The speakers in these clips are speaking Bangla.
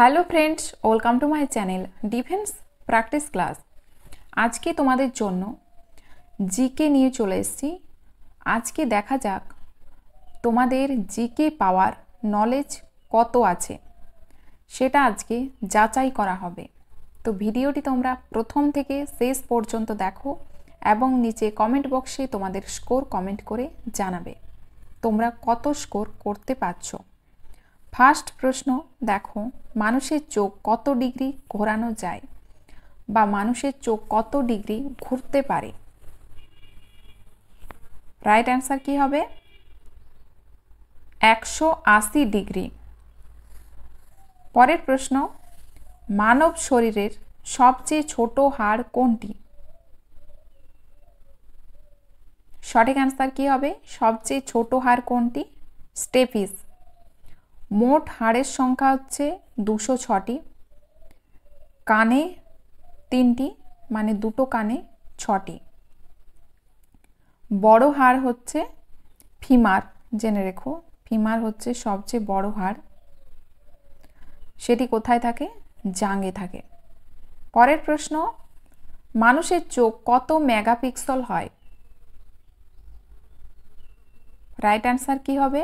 hello friends welcome to my channel defence practice class আজকে তোমাদের জন্য জিকে নিয়ে চলে এসছি আজকে দেখা যাক তোমাদের জিকে পাওয়ার নলেজ কত আছে সেটা আজকে যাচাই করা হবে তো ভিডিওটি তোমরা প্রথম থেকে শেষ পর্যন্ত দেখো এবং নিচে কমেন্ট বক্সে তোমাদের স্কোর কমেন্ট করে জানাবে তোমরা কত স্কোর করতে পারছো ফার্স্ট প্রশ্ন দেখো মানুষের চোখ কত ডিগ্রি ঘোরানো যায় বা মানুষের চোখ কত ডিগ্রি ঘুরতে পারে রাইট অ্যান্সার কি হবে একশো আশি ডিগ্রি পরের প্রশ্ন মানব শরীরের সবচেয়ে ছোট হাড় কোনটি সঠিক অ্যান্সার কি হবে সবচেয়ে ছোট হাড় কোনটি স্টেপিস মোট হাড়ের সংখ্যা হচ্ছে দুশো ছটি কানে তিনটি মানে দুটো কানে ছটি বড় হাড় হচ্ছে ফিমার জেনে রেখো ফিমার হচ্ছে সবচেয়ে বড় হাড় সেটি কোথায় থাকে জাঙ্গে থাকে পরের প্রশ্ন মানুষের চোখ কত মেগাপিক্সেল হয় রাইট অ্যান্সার কি হবে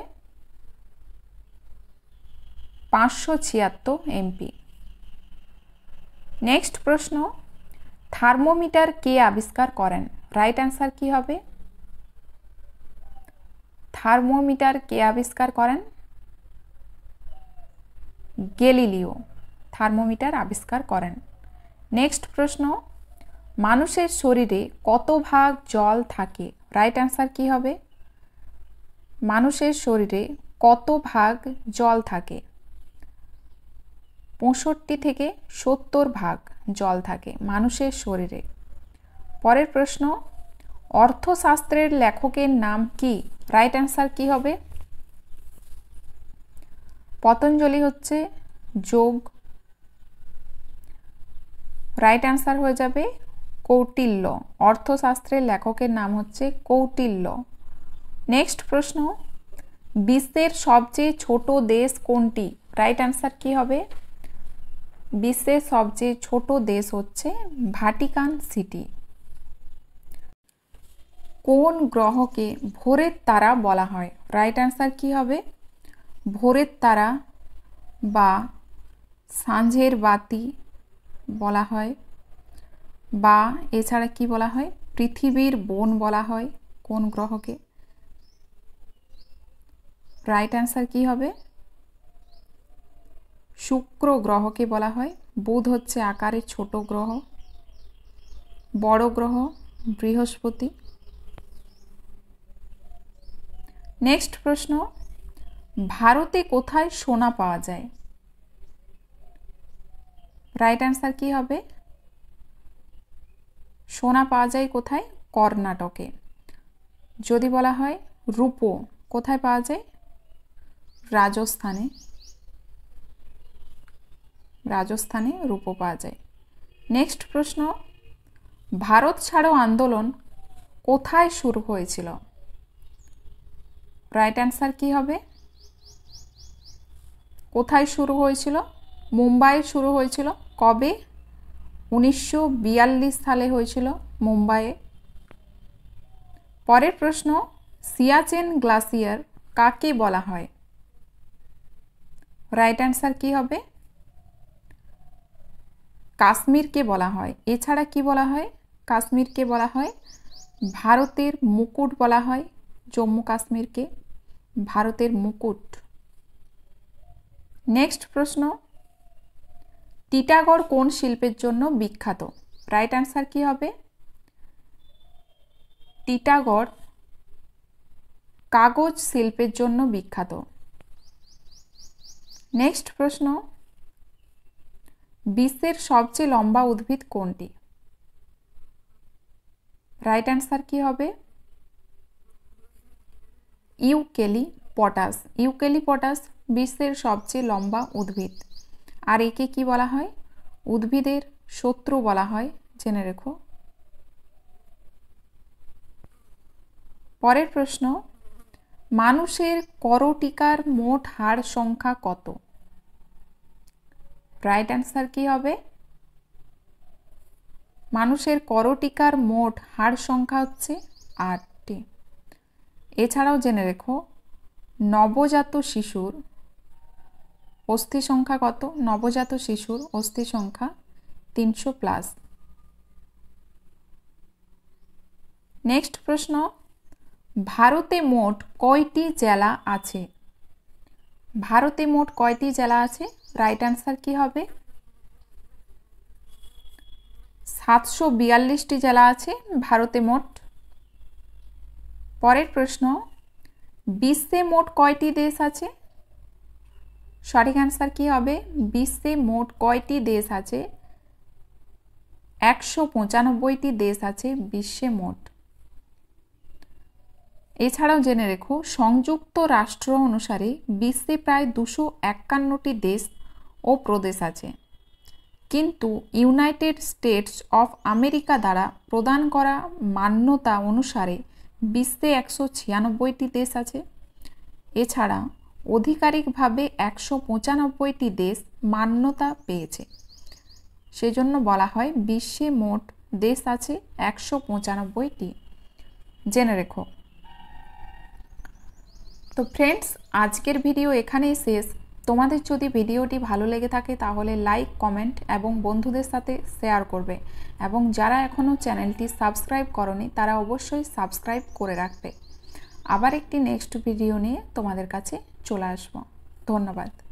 পাঁচশো ছিয়াত্তর এমপি নেক্সট প্রশ্ন থার্মোমিটার কে আবিষ্কার করেন রাইট অ্যান্সার কি হবে থার্মোমিটার কে আবিষ্কার করেন গেলিলিও থার্মোমিটার আবিষ্কার করেন নেক্সট প্রশ্ন মানুষের শরীরে কত ভাগ জল থাকে রাইট অ্যান্সার কি হবে মানুষের শরীরে কত ভাগ জল থাকে পঁয়ষট্টি থেকে সত্তর ভাগ জল থাকে মানুষের শরীরে পরের প্রশ্ন অর্থশাস্ত্রের লেখকের নাম কি রাইট অ্যান্সার কি হবে পতঞ্জলি হচ্ছে যোগ রাইট অ্যান্সার হয়ে যাবে কৌটিল্য অর্থশাস্ত্রের লেখকের নাম হচ্ছে কৌটিল্য নেক্সট প্রশ্ন বিশ্বের সবচেয়ে ছোট দেশ কোনটি রাইট অ্যান্সার কি হবে বিশ্বের সবচেয়ে ছোট দেশ হচ্ছে ভাটিকান সিটি কোন গ্রহকে ভোরের তারা বলা হয় রাইট অ্যান্সার কি হবে ভোরের তারা বা সাঁঝের বাতি বলা হয় বা এছাড়া কি বলা হয় পৃথিবীর বোন বলা হয় কোন গ্রহকে রাইট অ্যান্সার কি হবে শুক্র গ্রহকে বলা হয় বুধ হচ্ছে আকারে ছোট গ্রহ বড় গ্রহ বৃহস্পতি নেক্সট প্রশ্ন ভারতে কোথায় সোনা পাওয়া যায় রাইট অ্যান্সার কি হবে সোনা পাওয়া যায় কোথায় কর্ণাটকে যদি বলা হয় রূপো কোথায় পাওয়া যায় রাজস্থানে রাজস্থানে রূপো পাওয়া যায় নেক্সট প্রশ্ন ভারত ছাড়ো আন্দোলন কোথায় শুরু হয়েছিল রাইট অ্যান্সার কি হবে কোথায় শুরু হয়েছিল মুম্বাই শুরু হয়েছিল কবে উনিশশো সালে হয়েছিল মুম্বাইয়ে পরের প্রশ্ন সিয়াচেন গ্লাসিয়ার কাকে বলা হয় রাইট অ্যান্সার কি হবে কাশ্মীরকে বলা হয় এছাড়া কি বলা হয় কাশ্মীরকে বলা হয় ভারতের মুকুট বলা হয় জম্মু কাশ্মীরকে ভারতের মুকুট নেক্সট প্রশ্ন টিটাগড় কোন শিল্পের জন্য বিখ্যাত রাইট অ্যান্সার কি হবে টিটাগড় কাগজ শিল্পের জন্য বিখ্যাত নেক্সট প্রশ্ন বিশ্বের সবচেয়ে লম্বা উদ্ভিদ কোনটি রাইট অ্যান্সার কি হবে ইউকেলি পটাস ইউকেলি পটাস বিশ্বের সবচেয়ে লম্বা উদ্ভিদ আর একে কি বলা হয় উদ্ভিদের শত্রু বলা হয় জেনে রেখো পরের প্রশ্ন মানুষের করটিকার মোট হাড় সংখ্যা কত রাইট অ্যান্সার কি হবে মানুষের করটিকার মোট হাড় সংখ্যা হচ্ছে আটটি এছাড়াও জেনে রেখো নবজাত শিশুর অস্থি সংখ্যা কত নবজাত শিশুর অস্থি সংখ্যা তিনশো প্লাস নেক্সট প্রশ্ন ভারতে মোট কয়টি জেলা আছে ভারতে মোট কয়টি জেলা আছে রাইট অ্যান্সার কি হবে সাতশো বিয়াল্লিশটি জেলা আছে ভারতে মোট পরের প্রশ্ন বিশ্বে মোট কয়টি দেশ আছে সঠিক অ্যান্সার কী হবে বিশ্বে মোট কয়টি দেশ আছে একশো পঁচানব্বইটি দেশ আছে বিশ্বে মোট এছাড়াও জেনে রেখো সংযুক্ত রাষ্ট্র অনুসারে বিশ্বে প্রায় দুশো একান্নটি দেশ ও প্রদেশ আছে কিন্তু ইউনাইটেড স্টেটস অফ আমেরিকা দ্বারা প্রদান করা মান্যতা অনুসারে বিশ্বে একশো ছিয়ানব্বইটি দেশ আছে এছাড়া আধিকারিকভাবে একশো পঁচানব্বইটি দেশ মান্যতা পেয়েছে সেজন্য বলা হয় বিশ্বে মোট দেশ আছে একশো পঁচানব্বইটি জেনে রেখো তো ফ্রেন্ডস আজকের ভিডিও এখানেই শেষ তোমাদের যদি ভিডিওটি ভালো লেগে থাকে তাহলে লাইক কমেন্ট এবং বন্ধুদের সাথে শেয়ার করবে এবং যারা এখনও চ্যানেলটি সাবস্ক্রাইব করনি তারা অবশ্যই সাবস্ক্রাইব করে রাখবে আবার একটি নেক্সট ভিডিও নিয়ে তোমাদের কাছে চলে আসবো ধন্যবাদ